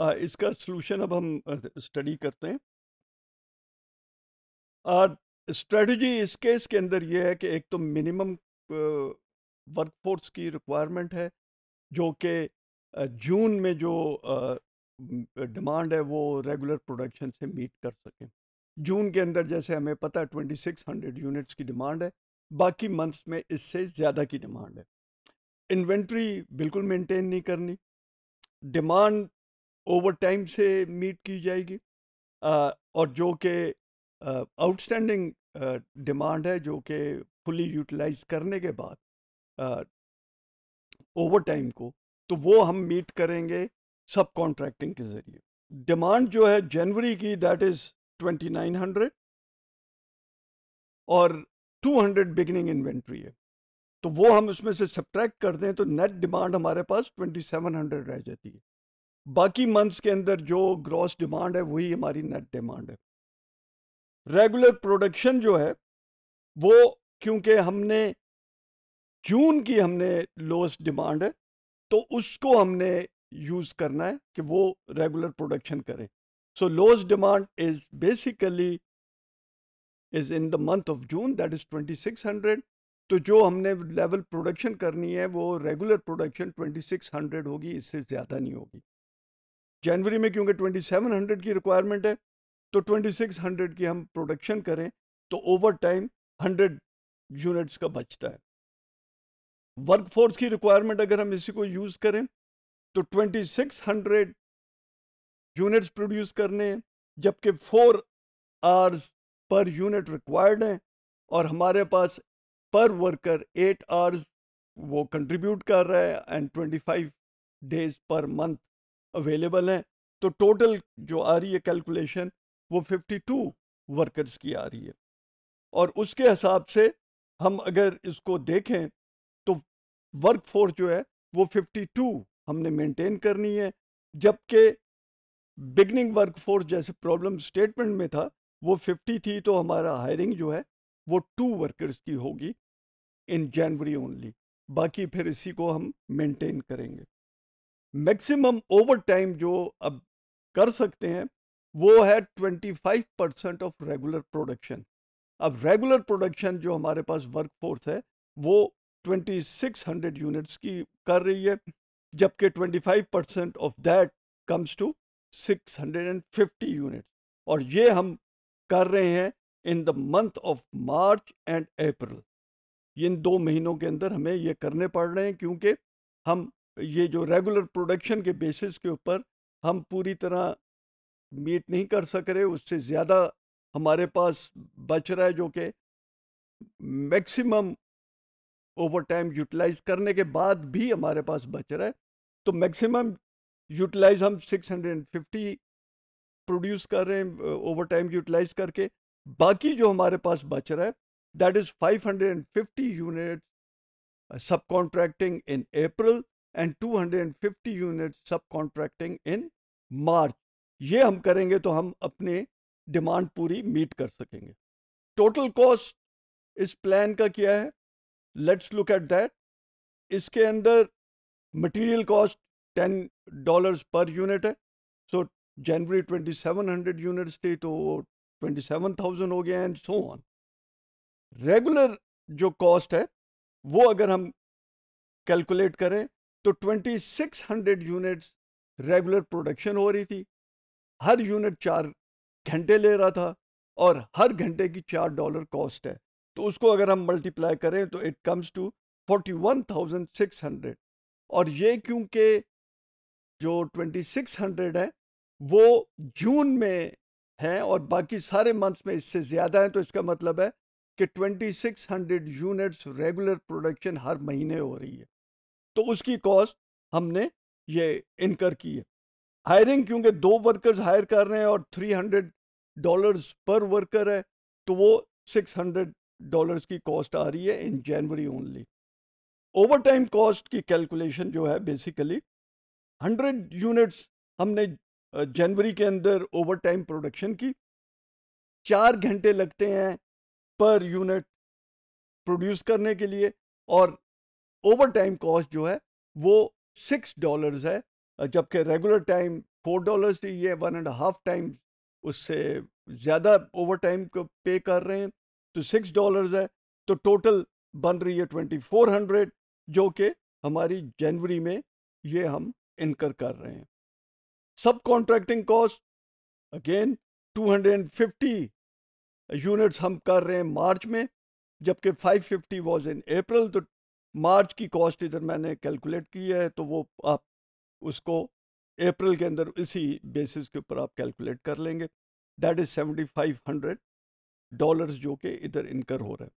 आ, इसका सलूशन अब हम स्टडी करते हैं स्ट्रेटजी इस केस के अंदर ये है कि एक तो मिनिमम वर्कफोर्स की रिक्वायरमेंट है जो कि जून में जो डिमांड है वो रेगुलर प्रोडक्शन से मीट कर सकें जून के अंदर जैसे हमें पता है ट्वेंटी सिक्स हंड्रेड यूनिट्स की डिमांड है बाकी मंथ्स में इससे ज़्यादा की डिमांड है इन्वेंट्री बिल्कुल मेंटेन नहीं करनी डिमांड ओवर टाइम से मीट की जाएगी आ, और जो कि आउटस्टैंडिंग डिमांड है जो कि फुली यूटिलाइज करने के बाद ओवर टाइम को तो वो हम मीट करेंगे सब कॉन्ट्रैक्टिंग के ज़रिए डिमांड जो है जनवरी की that is twenty nine hundred और टू हंड्रेड बिगनिंग इन्वेंट्री है तो वो हम उसमें से सब्ट्रैक्ट कर दें तो नेट डिमांड हमारे पास ट्वेंटी सेवन हंड्रेड रह जाती है बाकी मंथ्स के अंदर जो ग्रॉस डिमांड है वही हमारी नेट डिमांड है रेगुलर प्रोडक्शन जो है वो क्योंकि हमने जून की हमने लोएस्ट डिमांड है तो उसको हमने यूज़ करना है कि वो रेगुलर प्रोडक्शन करें so lowest demand is basically is in the month of June that is 2600 तो जो हमने लेवल प्रोडक्शन करनी है वो रेगुलर प्रोडक्शन 2600 होगी इससे ज़्यादा नहीं होगी जनवरी में क्योंकि 2700 की रिक्वायरमेंट है तो 2600 की हम प्रोडक्शन करें तो ओवर टाइम 100 यूनिट्स का बचता है वर्कफोर्स की रिक्वायरमेंट अगर हम इसी को यूज़ करें तो 2600 यूनिट्स प्रोड्यूस करने हैं जबकि four hours per unit required हैं और हमारे पास पर वर्कर एट आवर्स वो कंट्रीब्यूट कर रहा है and 25 days per month available हैं तो टोटल जो आ रही है कैलकुलेशन वो 52 वर्कर्स की आ रही है और उसके हिसाब से हम अगर इसको देखें तो वर्क फोर्स जो है वो 52 हमने मेंटेन करनी है जबकि बिगनिंग वर्क फोर्स जैसे प्रॉब्लम स्टेटमेंट में था वो 50 थी तो हमारा हायरिंग जो है वो टू वर्कर्स की होगी इन जनवरी ओनली बाकी फिर इसी को हम मेंटेन करेंगे मैक्सिमम ओवर टाइम जो अब कर सकते हैं वो है 25 परसेंट ऑफ रेगुलर प्रोडक्शन अब रेगुलर प्रोडक्शन जो हमारे पास वर्क फोर्स है वो 2600 यूनिट्स की कर रही है जबकि 25 percent of that comes to 650 unit और ये हम कर रहे हैं in the month of March and April इन दो महीनों के अंदर हमें ये करने पड़ रहे हैं क्योंकि हम ये जो रेगुलर प्रोडक्शन के बेसिस के ऊपर हम पूरी तरह मीट नहीं कर सक रहे उससे ज़्यादा हमारे पास बच रहा है जो कि मैक्सिमम ओवर टाइम यूटिलाइज करने के बाद भी हमारे पास बच रहा है तो मैक्सिमम यूटिलाइज हम 650 प्रोड्यूस कर रहे हैं ओवर टाइम यूटिलाइज करके बाकी जो हमारे पास बच रहा है that is 550 unit subcontracting in April and 250 unit subcontracting in March ये हम करेंगे तो हम अपने डिमांड पूरी मीट कर सकेंगे टोटल कॉस्ट इस प्लान का क्या है लेट्स लुक एट दैट इसके अंदर material cost ten dollars per unit है so January twenty seven hundred units थे तो ट्वेंटी सेवन थाउजेंड हो गया एंड सो ऑन रेगुलर जो कॉस्ट है वो अगर हम कैलकुलेट करें तो 2600 यूनिट्स रेगुलर प्रोडक्शन हो रही थी हर यूनिट चार घंटे ले रहा था और हर घंटे की चार डॉलर कॉस्ट है तो उसको अगर हम मल्टीप्लाई करें तो इट कम्स टू 41,600 और ये क्योंकि जो 2600 है वो जून में है और बाकी सारे मंथ्स में इससे ज़्यादा है तो इसका मतलब है कि 2600 यूनिट्स रेगुलर प्रोडक्शन हर महीने हो रही है तो उसकी कॉस्ट हमने ये इनकर की है हायरिंग क्योंकि दो वर्कर्स हायर कर रहे हैं और three hundred dollars per worker है तो वो सिक्स हंड्रेड डॉलर्स की कॉस्ट आ रही है in January only over time cost की कैलकुलेशन जो है बेसिकली हंड्रेड यूनिट्स हमने जनवरी के अंदर ओवर टाइम प्रोडक्शन की चार घंटे लगते हैं पर यूनिट प्रोड्यूस करने के लिए और ओवर टाइम कॉस्ट जो है वो सिक्स डॉलर्स है जबकि रेगुलर टाइम फोर डॉलर्स थी ये वन एंड हाफ टाइम उससे ज़्यादा ओवर टाइम को पे कर रहे हैं तो सिक्स डॉलर्स है तो टोटल बन रही है ट्वेंटी फोर हंड्रेड जो कि हमारी जनवरी में ये हम इनकर कर रहे हैं subcontracting cost again two hundred and fifty units हम कर रहे हैं मार्च में जबकि five fifty was in April तो मार्च की कॉस्ट इधर मैंने कैलकुलेट की है तो वो आप उसको अप्रैल के अंदर इसी बेसिस के ऊपर आप कैलकुलेट कर लेंगे that is seventy five hundred dollars जो कि इधर इनकर हो रहे हैं